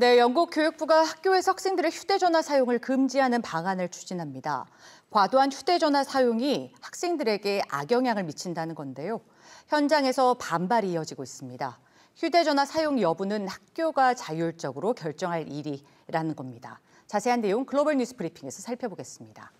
네, 영국 교육부가 학교에서 학생들의 휴대전화 사용을 금지하는 방안을 추진합니다. 과도한 휴대전화 사용이 학생들에게 악영향을 미친다는 건데요. 현장에서 반발이 이어지고 있습니다. 휴대전화 사용 여부는 학교가 자율적으로 결정할 일이라는 겁니다. 자세한 내용 글로벌 뉴스 브리핑에서 살펴보겠습니다.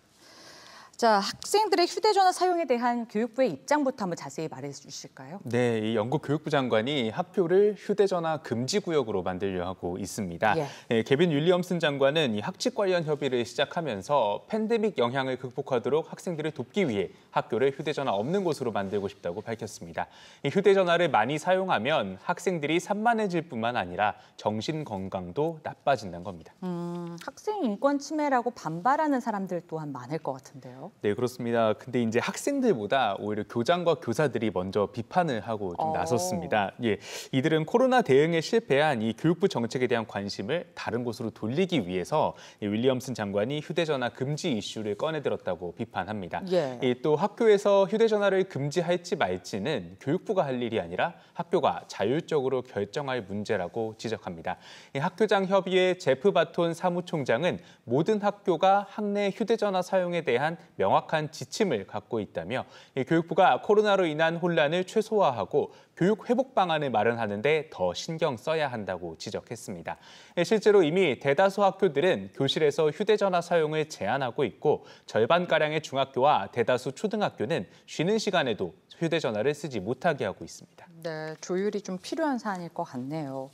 자, 학생들의 휴대전화 사용에 대한 교육부의 입장부터 한번 자세히 말해 주실까요? 네, 이 영국 교육부 장관이 학교를 휴대전화 금지 구역으로 만들려 하고 있습니다. 예. 네, 예, 개빈 윌리엄슨 장관은 이 학칙 관련 협의를 시작하면서 팬데믹 영향을 극복하도록 학생들을 돕기 위해 학교를 휴대전화 없는 곳으로 만들고 싶다고 밝혔습니다. 이 휴대전화를 많이 사용하면 학생들이 산만해질 뿐만 아니라 정신 건강도 나빠진다는 겁니다. 음, 학생 인권 침해라고 반발하는 사람들 또한 많을 것 같은데요. 네, 그렇습니다. 근데 이제 학생들보다 오히려 교장과 교사들이 먼저 비판을 하고 좀 어. 나섰습니다. 예, 이들은 코로나 대응에 실패한 이 교육부 정책에 대한 관심을 다른 곳으로 돌리기 위해서 윌리엄슨 장관이 휴대전화 금지 이슈를 꺼내들었다고 비판합니다. 예. 예, 또 학교에서 휴대전화를 금지할지 말지는 교육부가 할 일이 아니라 학교가 자율적으로 결정할 문제라고 지적합니다. 예, 학교장 협의회 제프 바톤 사무총장은 모든 학교가 학내 휴대전화 사용에 대한 명확한 지침을 갖고 있다며 교육부가 코로나로 인한 혼란을 최소화하고 교육 회복 방안을 마련하는데 더 신경 써야 한다고 지적했습니다. 예, 실제로 이미 대다수 학교들은 교실에서 휴대전화 사용을 제한하고 있고 절반가량의 중학교와 대다수 초등학교는 쉬는 시간에도 휴대전화를 쓰지 못하게 하고 있습니다. 네, 조율이 좀 필요한 사안일 것 같네요.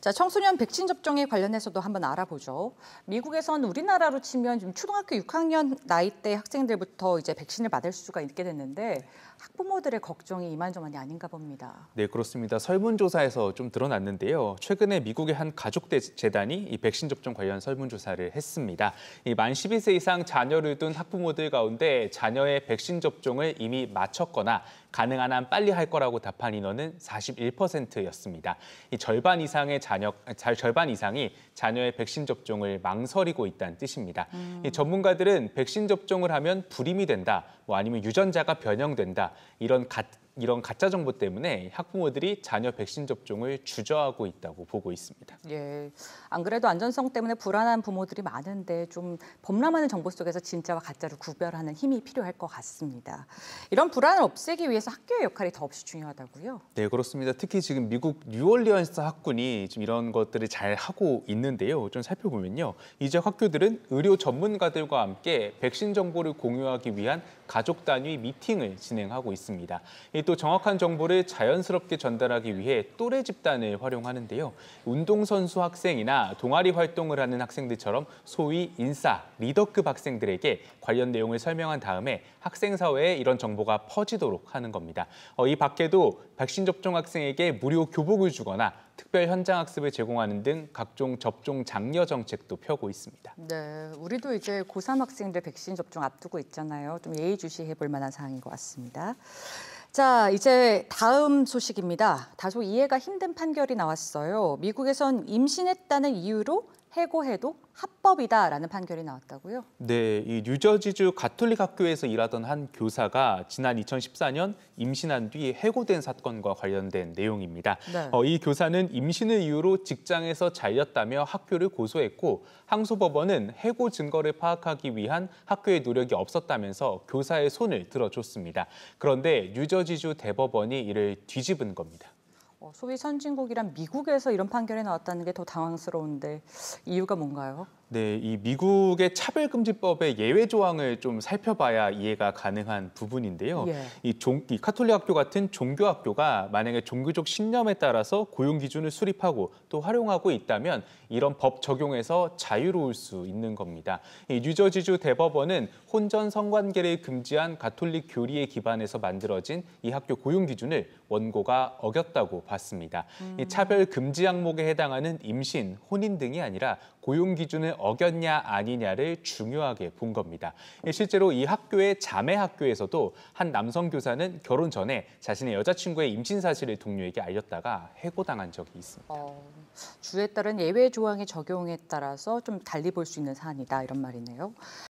자, 청소년 백신 접종에 관련해서도 한번 알아보죠. 미국에선 우리나라로 치면 지금 초등학교 6학년 나이대 학생들부터 이제 백신을 받을 수가 있게 됐는데 학부모들의 걱정이 이만저만이 아닌가 봅니다. 네, 그렇습니다. 설문조사에서 좀 드러났는데요. 최근에 미국의 한 가족 재단이 이 백신 접종 관련 설문조사를 했습니다. 만 12세 이상 자녀를 둔 학부모들 가운데 자녀의 백신 접종을 이미 마쳤거나 가능한 한 빨리 할 거라고 답한 인원은 41%였습니다. 이 절반 이상의 자녀, 아, 절반 이상이 자녀의 백신 접종을 망설이고 있다는 뜻입니다. 음. 전문가들은 백신 접종을 하면 불임이 된다, 뭐 아니면 유전자가 변형된다 이런 같은 이런 가짜 정보 때문에 학부모들이 자녀 백신 접종을 주저하고 있다고 보고 있습니다. 예, 안 그래도 안전성 때문에 불안한 부모들이 많은데 좀 범람하는 정보 속에서 진짜와 가짜를 구별하는 힘이 필요할 것 같습니다. 이런 불안을 없애기 위해서 학교의 역할이 더없이 중요하다고요? 네, 그렇습니다. 특히 지금 미국 뉴올리언스 학군이 좀 이런 것들을 잘 하고 있는데요. 좀 살펴보면요. 이제 학교들은 의료 전문가들과 함께 백신 정보를 공유하기 위한 가족 단위 미팅을 진행하고 있습니다. 또 정확한 정보를 자연스럽게 전달하기 위해 또래 집단을 활용하는데요. 운동선수 학생이나 동아리 활동을 하는 학생들처럼 소위 인싸, 리더급 학생들에게 관련 내용을 설명한 다음에 학생 사회에 이런 정보가 퍼지도록 하는 겁니다. 어, 이 밖에도 백신 접종 학생에게 무료 교복을 주거나 특별 현장 학습을 제공하는 등 각종 접종 장려 정책도 펴고 있습니다. 네, 우리도 이제 고3 학생들 백신 접종 앞두고 있잖아요. 좀 예의주시해 볼 만한 사항인 것 같습니다. 자, 이제 다음 소식입니다. 다소 이해가 힘든 판결이 나왔어요. 미국에선 임신했다는 이유로 해고해도 합법이다라는 판결이 나왔다고요? 네, 이 뉴저지주 가톨릭 학교에서 일하던 한 교사가 지난 2014년 임신한 뒤 해고된 사건과 관련된 내용입니다. 네. 어, 이 교사는 임신을 이유로 직장에서 잘렸다며 학교를 고소했고 항소법원은 해고 증거를 파악하기 위한 학교의 노력이 없었다면서 교사의 손을 들어줬습니다. 그런데 뉴저지주 대법원이 이를 뒤집은 겁니다. 어, 소위 선진국이란 미국에서 이런 판결이 나왔다는 게 더 당황스러운데 이유가 뭔가요? 네, 이 미국의 차별금지법의 예외 조항을 좀 살펴봐야 이해가 가능한 부분인데요. 예. 이, 종, 이 카톨릭 학교 같은 종교 학교가 만약에 종교적 신념에 따라서 고용 기준을 수립하고 또 활용하고 있다면 이런 법 적용에서 자유로울 수 있는 겁니다. 이 뉴저지주 대법원은 혼전 성관계를 금지한 가톨릭 교리에 기반해서 만들어진 이 학교 고용 기준을 원고가 어겼다고 봤습니다. 음. 이 차별 금지 항목에 해당하는 임신, 혼인 등이 아니라 고용 기준을 어겼냐 아니냐를 중요하게 본 겁니다. 예, 실제로 이 학교의 자매 학교에서도 한 남성 교사는 결혼 전에 자신의 여자친구의 임신 사실을 동료에게 알렸다가 해고당한 적이 있습니다. 어, 주에 따른 예외 조항의 적용에 따라서 좀 달리 볼 수 있는 사안이다 이런 말이네요.